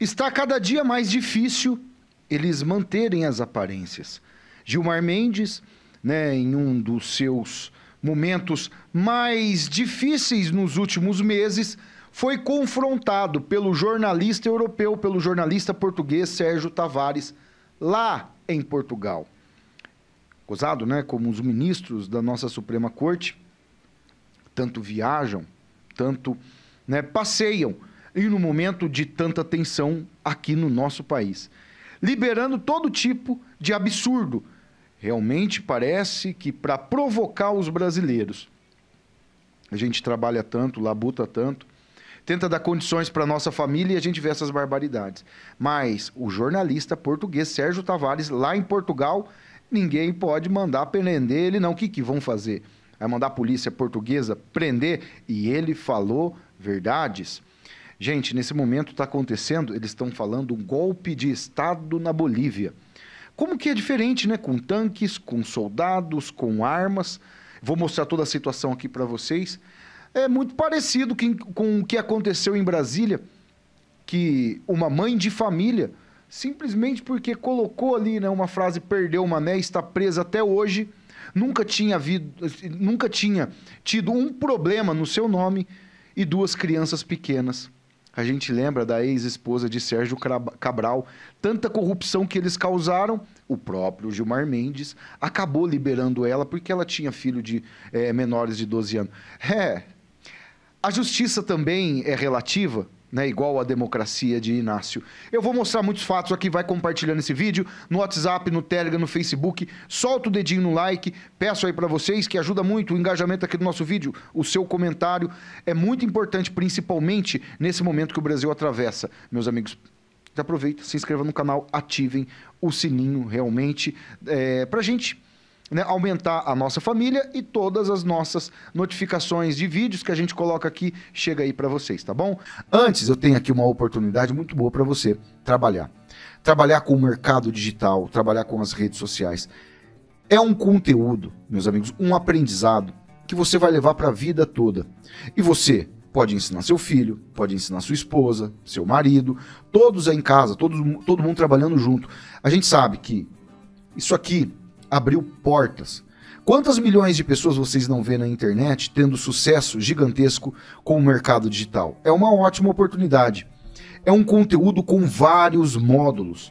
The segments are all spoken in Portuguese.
Está cada dia mais difícil eles manterem as aparências. Gilmar Mendes, né, em um dos seus momentos mais difíceis nos últimos meses, foi confrontado pelo jornalista europeu, pelo jornalista português Sérgio Tavares, lá em Portugal. Gozado, né? Como os ministros da nossa Suprema Corte tanto viajam, tanto né, passeiam e no momento de tanta tensão aqui no nosso país, liberando todo tipo de absurdo. Realmente parece que para provocar os brasileiros. A gente trabalha tanto, labuta tanto, tenta dar condições para nossa família e a gente vê essas barbaridades. Mas o jornalista português Sérgio Tavares, lá em Portugal, ninguém pode mandar prender ele, não. O que, que vão fazer? Vai mandar a polícia portuguesa prender? E ele falou verdades. Gente, nesse momento está acontecendo, eles estão falando um golpe de Estado na Bolívia. Como que é diferente, né? Com tanques, com soldados, com armas. Vou mostrar toda a situação aqui para vocês. É muito parecido com o que aconteceu em Brasília, que uma mãe de família, simplesmente porque colocou ali né, uma frase, perdeu o mané, está presa até hoje, nunca tinha, havido, nunca tinha tido um problema no seu nome e duas crianças pequenas a gente lembra da ex-esposa de Sérgio Cabral. Tanta corrupção que eles causaram, o próprio Gilmar Mendes acabou liberando ela porque ela tinha filho de é, menores de 12 anos. É. A justiça também é relativa? Né, igual a democracia de Inácio. Eu vou mostrar muitos fatos aqui, vai compartilhando esse vídeo no WhatsApp, no Telegram, no Facebook. Solta o dedinho no like. Peço aí para vocês que ajuda muito o engajamento aqui do nosso vídeo. O seu comentário é muito importante, principalmente nesse momento que o Brasil atravessa, meus amigos. Aproveita, se inscreva no canal, ativem o sininho realmente é, para gente né, aumentar a nossa família e todas as nossas notificações de vídeos que a gente coloca aqui chega aí para vocês, tá bom? Antes eu tenho aqui uma oportunidade muito boa para você trabalhar. Trabalhar com o mercado digital, trabalhar com as redes sociais. É um conteúdo, meus amigos, um aprendizado que você vai levar para a vida toda. E você pode ensinar seu filho, pode ensinar sua esposa, seu marido, todos aí em casa, todos, todo mundo trabalhando junto. A gente sabe que isso aqui abriu portas. Quantas milhões de pessoas vocês não vê na internet tendo sucesso gigantesco com o mercado digital? É uma ótima oportunidade. É um conteúdo com vários módulos.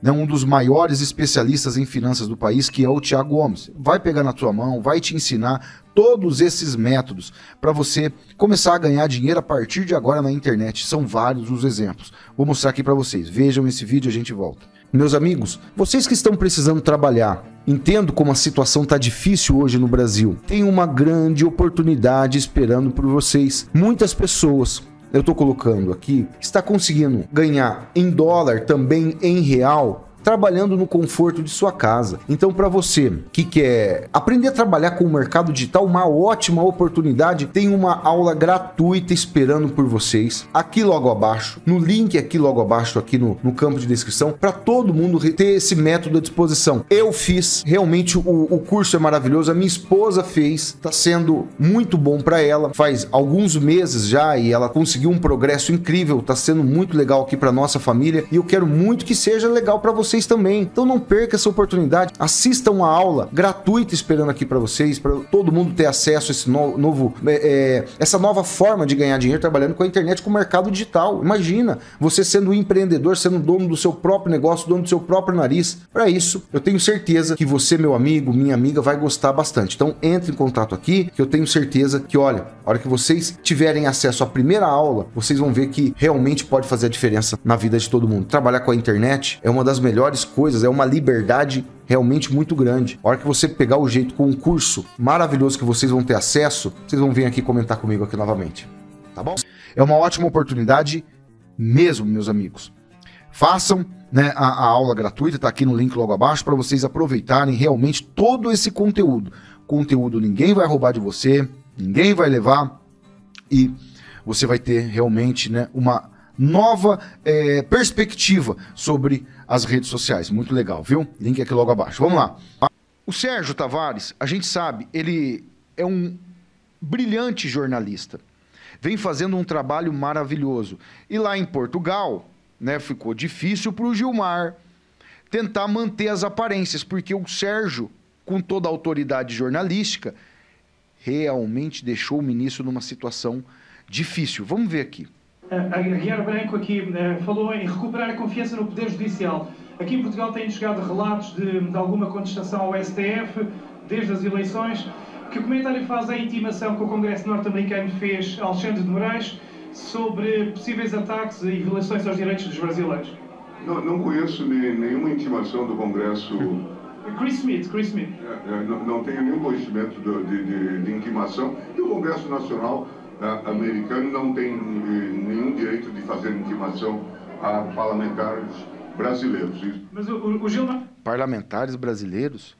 Né? Um dos maiores especialistas em finanças do país, que é o Tiago Gomes. Vai pegar na tua mão, vai te ensinar todos esses métodos para você começar a ganhar dinheiro a partir de agora na internet. São vários os exemplos. Vou mostrar aqui para vocês. Vejam esse vídeo e a gente volta. Meus amigos, vocês que estão precisando trabalhar, entendo como a situação está difícil hoje no Brasil. Tem uma grande oportunidade esperando por vocês. Muitas pessoas eu estou colocando aqui, está conseguindo ganhar em dólar, também em real, trabalhando no conforto de sua casa. Então, para você que quer aprender a trabalhar com o mercado digital, uma ótima oportunidade, tem uma aula gratuita esperando por vocês aqui logo abaixo, no link aqui logo abaixo, aqui no, no campo de descrição, para todo mundo ter esse método à disposição. Eu fiz, realmente o, o curso é maravilhoso, a minha esposa fez, está sendo muito bom para ela, faz alguns meses já e ela conseguiu um progresso incrível, está sendo muito legal aqui para nossa família e eu quero muito que seja legal para vocês vocês também. Então não perca essa oportunidade. Assista uma aula gratuita esperando aqui para vocês, para todo mundo ter acesso a esse novo, é, é, essa nova forma de ganhar dinheiro trabalhando com a internet, com o mercado digital. Imagina você sendo um empreendedor, sendo dono do seu próprio negócio, dono do seu próprio nariz. Para isso, eu tenho certeza que você, meu amigo, minha amiga, vai gostar bastante. Então entre em contato aqui, que eu tenho certeza que, olha, a hora que vocês tiverem acesso à primeira aula, vocês vão ver que realmente pode fazer a diferença na vida de todo mundo. Trabalhar com a internet é uma das melhores melhores coisas, é uma liberdade realmente muito grande. A hora que você pegar o jeito com um curso maravilhoso que vocês vão ter acesso, vocês vão vir aqui comentar comigo aqui novamente, tá bom? É uma ótima oportunidade mesmo, meus amigos. Façam né, a, a aula gratuita, está aqui no link logo abaixo, para vocês aproveitarem realmente todo esse conteúdo. Conteúdo ninguém vai roubar de você, ninguém vai levar e você vai ter realmente né, uma nova é, perspectiva sobre as redes sociais. Muito legal, viu? Link aqui logo abaixo. Vamos lá. O Sérgio Tavares, a gente sabe, ele é um brilhante jornalista. Vem fazendo um trabalho maravilhoso. E lá em Portugal, né, ficou difícil para o Gilmar tentar manter as aparências, porque o Sérgio, com toda a autoridade jornalística, realmente deixou o ministro numa situação difícil. Vamos ver aqui. A Guiara Branco aqui eh, falou em recuperar a confiança no Poder Judicial. Aqui em Portugal têm chegado relatos de, de, alguma contestação ao STF desde as eleições. Que comentário faz a intimação que o Congresso norte-americano fez a Alexandre de Moraes sobre possíveis ataques e violações aos direitos dos brasileiros? Não, não conheço nem, nenhuma intimação do Congresso. Chris Smith, Chris Smith. É, é, não, não, tenho nenhum conhecimento de, de, de intimação. E o Congresso Nacional americano não tem nenhum direito de fazer intimação a parlamentares brasileiros. Mas o, o Gilmar... Parlamentares brasileiros?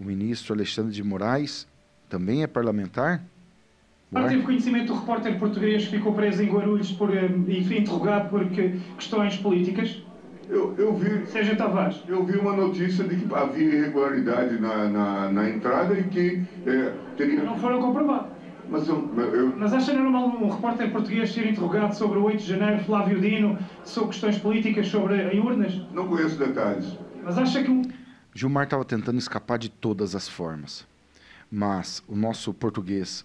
O ministro Alexandre de Moraes também é parlamentar? Ora. Teve conhecimento do repórter português que ficou preso em Guarulhos por, eh, foi interrogado por questões políticas? Eu, eu vi. Seja Tavares. Eu vi uma notícia de que havia irregularidade na, na, na entrada e que é, teria. Não foram comprovados. Mas, eu, eu... Mas acha normal um repórter português ser interrogado sobre o 8 de janeiro, Flávio Dino, sobre questões políticas, sobre urnas? Não conheço detalhes. Mas acha que. Gilmar estava tentando escapar de todas as formas. Mas o nosso português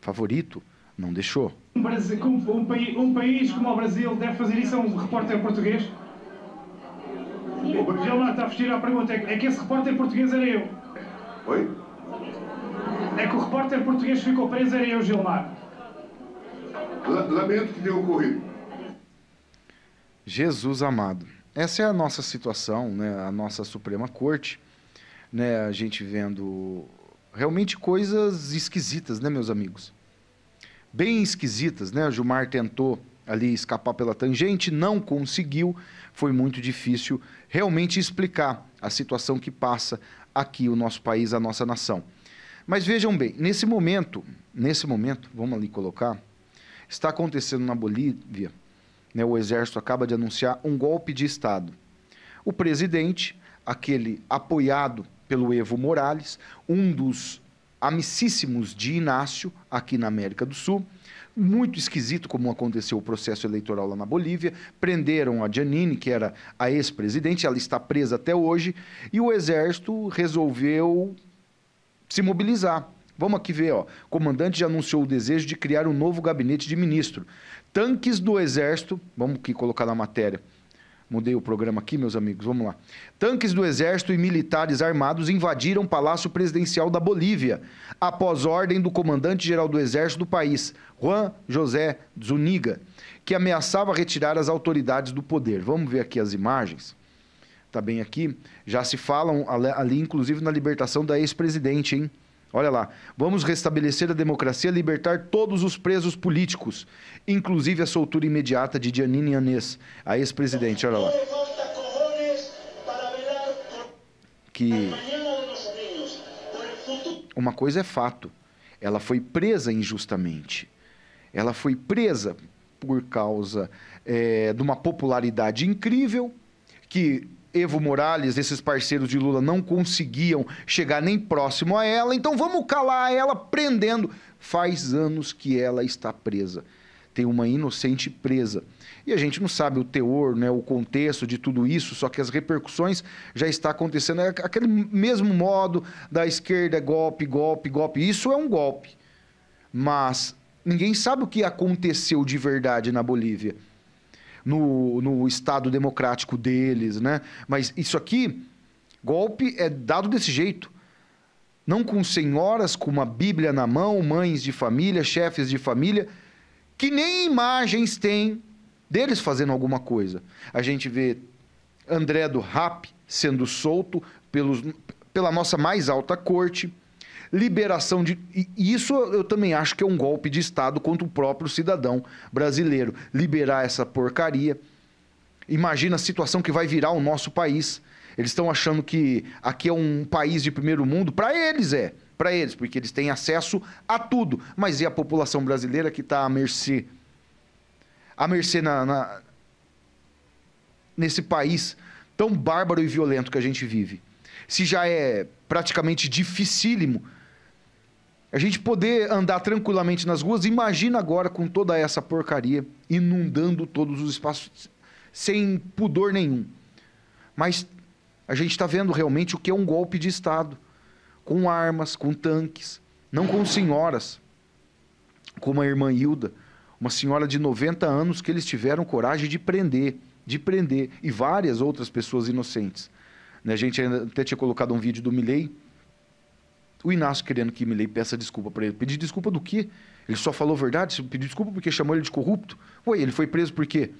favorito não deixou. Um, Brasil, um, um, país, um país como o Brasil deve fazer isso a um repórter português? Já lá está a vestir a pergunta. É que esse repórter português era eu. Oi? é que o repórter português ficou preso era eu, Gilmar. Lamento que tenha ocorrido. Jesus amado. Essa é a nossa situação, né? a nossa Suprema Corte. Né? A gente vendo realmente coisas esquisitas, né, meus amigos? Bem esquisitas, né? O Gilmar tentou ali escapar pela tangente, não conseguiu. Foi muito difícil realmente explicar a situação que passa aqui o nosso país, a nossa nação. Mas vejam bem, nesse momento, nesse momento, vamos ali colocar, está acontecendo na Bolívia, né, o exército acaba de anunciar um golpe de Estado. O presidente, aquele apoiado pelo Evo Morales, um dos amicíssimos de Inácio, aqui na América do Sul. Muito esquisito como aconteceu o processo eleitoral lá na Bolívia. Prenderam a Janine, que era a ex-presidente, ela está presa até hoje, e o exército resolveu se mobilizar. Vamos aqui ver, ó. O comandante já anunciou o desejo de criar um novo gabinete de ministro. Tanques do Exército, vamos aqui colocar na matéria. Mudei o programa aqui, meus amigos, vamos lá. Tanques do Exército e militares armados invadiram o Palácio Presidencial da Bolívia, após ordem do comandante-geral do Exército do país, Juan José Zuniga, que ameaçava retirar as autoridades do poder. Vamos ver aqui as imagens. Tá bem aqui, já se falam ali, inclusive, na libertação da ex-presidente, hein? Olha lá. Vamos restabelecer a democracia, libertar todos os presos políticos, inclusive a soltura imediata de Giannini Anês, a ex-presidente. Olha lá. Que. Uma coisa é fato. Ela foi presa injustamente. Ela foi presa por causa é, de uma popularidade incrível que Evo Morales, esses parceiros de Lula não conseguiam chegar nem próximo a ela, então vamos calar ela prendendo. Faz anos que ela está presa. Tem uma inocente presa. E a gente não sabe o teor, né, o contexto de tudo isso, só que as repercussões já está acontecendo. É aquele mesmo modo da esquerda, golpe, golpe, golpe. Isso é um golpe. Mas ninguém sabe o que aconteceu de verdade na Bolívia no, no Estado democrático deles, né? Mas isso aqui, golpe é dado desse jeito. Não com senhoras com uma Bíblia na mão, mães de família, chefes de família, que nem imagens têm deles fazendo alguma coisa. A gente vê André do Rap sendo solto pelos, pela nossa mais alta corte liberação de. E isso eu também acho que é um golpe de Estado contra o próprio cidadão brasileiro. Liberar essa porcaria. Imagina a situação que vai virar o nosso país. Eles estão achando que aqui é um país de primeiro mundo. Para eles é. Para eles, porque eles têm acesso a tudo. Mas e a população brasileira que está à mercê? À mercê na, na, nesse país tão bárbaro e violento que a gente vive. Se já é praticamente dificílimo a gente poder andar tranquilamente nas ruas, imagina agora com toda essa porcaria inundando todos os espaços sem pudor nenhum. Mas a gente está vendo realmente o que é um golpe de Estado com armas, com tanques, não com senhoras, como a irmã Hilda, uma senhora de 90 anos que eles tiveram coragem de prender, de prender, e várias outras pessoas inocentes. Né, a gente até tinha colocado um vídeo do Milley o Inácio querendo que Milley peça desculpa para ele. Pedir desculpa do quê? Ele só falou verdade? Pediu desculpa porque chamou ele de corrupto? Ué, ele foi preso por quê?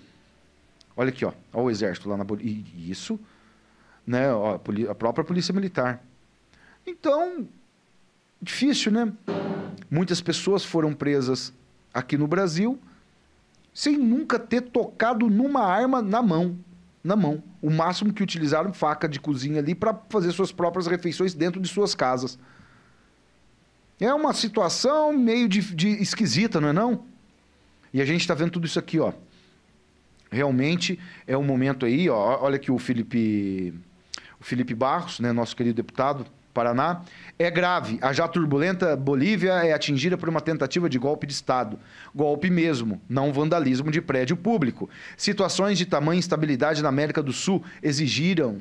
Olha aqui, ó. Olha o exército lá na Bolívia. Isso, né? Ó, a própria polícia militar. Então, difícil, né? Muitas pessoas foram presas aqui no Brasil sem nunca ter tocado numa arma na mão. Na mão. O máximo que utilizaram faca de cozinha ali para fazer suas próprias refeições dentro de suas casas. É uma situação meio de, de esquisita, não é não? E a gente está vendo tudo isso aqui, ó. Realmente é um momento aí, ó. Olha que o Felipe, o Felipe Barros, né, nosso querido deputado, Paraná, é grave. A já turbulenta Bolívia é atingida por uma tentativa de golpe de Estado. Golpe mesmo, não vandalismo de prédio público. Situações de tamanha instabilidade na América do Sul exigiram,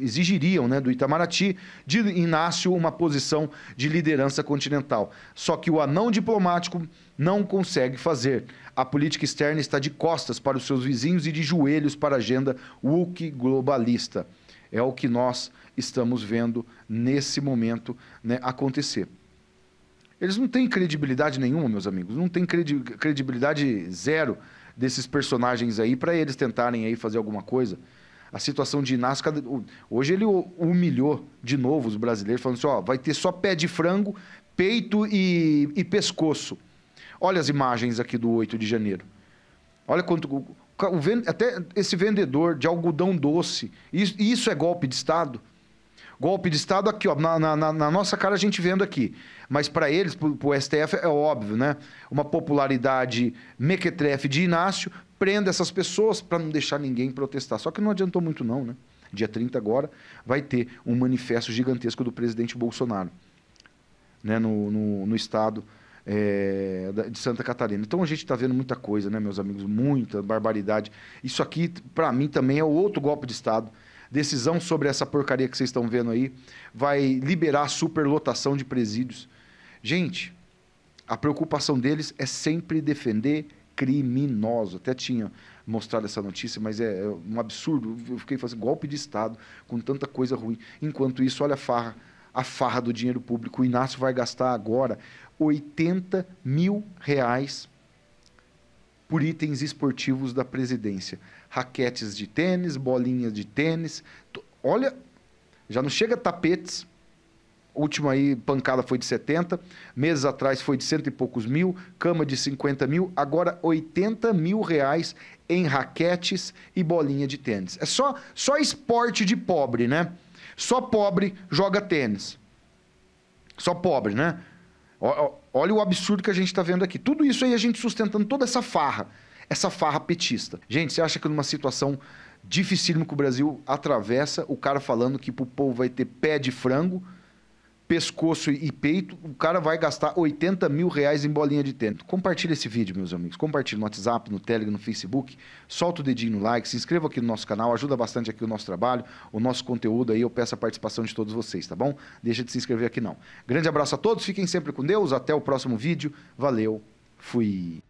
exigiriam né, do Itamaraty, de Inácio, uma posição de liderança continental. Só que o anão diplomático não consegue fazer. A política externa está de costas para os seus vizinhos e de joelhos para a agenda woke globalista. É o que nós estamos vendo nesse momento né, acontecer. Eles não têm credibilidade nenhuma, meus amigos. Não tem credi credibilidade zero desses personagens aí para eles tentarem aí fazer alguma coisa. A situação de Inácio, cada... hoje ele humilhou de novo os brasileiros, falando assim: ó, vai ter só pé de frango, peito e, e pescoço. Olha as imagens aqui do 8 de janeiro. Olha quanto, até esse vendedor de algodão doce, isso, isso é golpe de Estado? Golpe de Estado aqui, ó, na, na, na nossa cara a gente vendo aqui. Mas para eles, para o STF, é óbvio, né? Uma popularidade mequetrefe de Inácio, prenda essas pessoas para não deixar ninguém protestar. Só que não adiantou muito não, né? Dia 30 agora vai ter um manifesto gigantesco do presidente Bolsonaro né? no, no, no Estado é, de Santa Catarina. Então a gente está vendo muita coisa, né, meus amigos? Muita barbaridade. Isso aqui, para mim, também é outro golpe de Estado. Decisão sobre essa porcaria que vocês estão vendo aí vai liberar superlotação de presídios. Gente, a preocupação deles é sempre defender criminoso. Até tinha mostrado essa notícia, mas é, é um absurdo. Eu fiquei fazendo assim, golpe de Estado com tanta coisa ruim. Enquanto isso, olha a farra a farra do dinheiro público. O Inácio vai gastar agora 80 mil reais por itens esportivos da presidência. Raquetes de tênis, bolinhas de tênis. Olha, já não chega tapetes. Última aí, pancada foi de 70, meses atrás foi de cento e poucos mil, cama de 50 mil, agora 80 mil reais em raquetes e bolinha de tênis. É só, só esporte de pobre, né? Só pobre joga tênis. Só pobre, né? Olha o absurdo que a gente está vendo aqui. Tudo isso aí a gente sustentando toda essa farra, essa farra petista. Gente, você acha que numa situação dificílima que o Brasil atravessa, o cara falando que pro povo vai ter pé de frango, pescoço e peito, o cara vai gastar 80 mil reais em bolinha de tênis. Compartilha esse vídeo, meus amigos. Compartilha no WhatsApp, no Telegram, no Facebook. Solta o dedinho no like, se inscreva aqui no nosso canal, ajuda bastante aqui o nosso trabalho, o nosso conteúdo aí. Eu peço a participação de todos vocês, tá bom? Deixa de se inscrever aqui não. Grande abraço a todos, fiquem sempre com Deus. Até o próximo vídeo. Valeu, fui.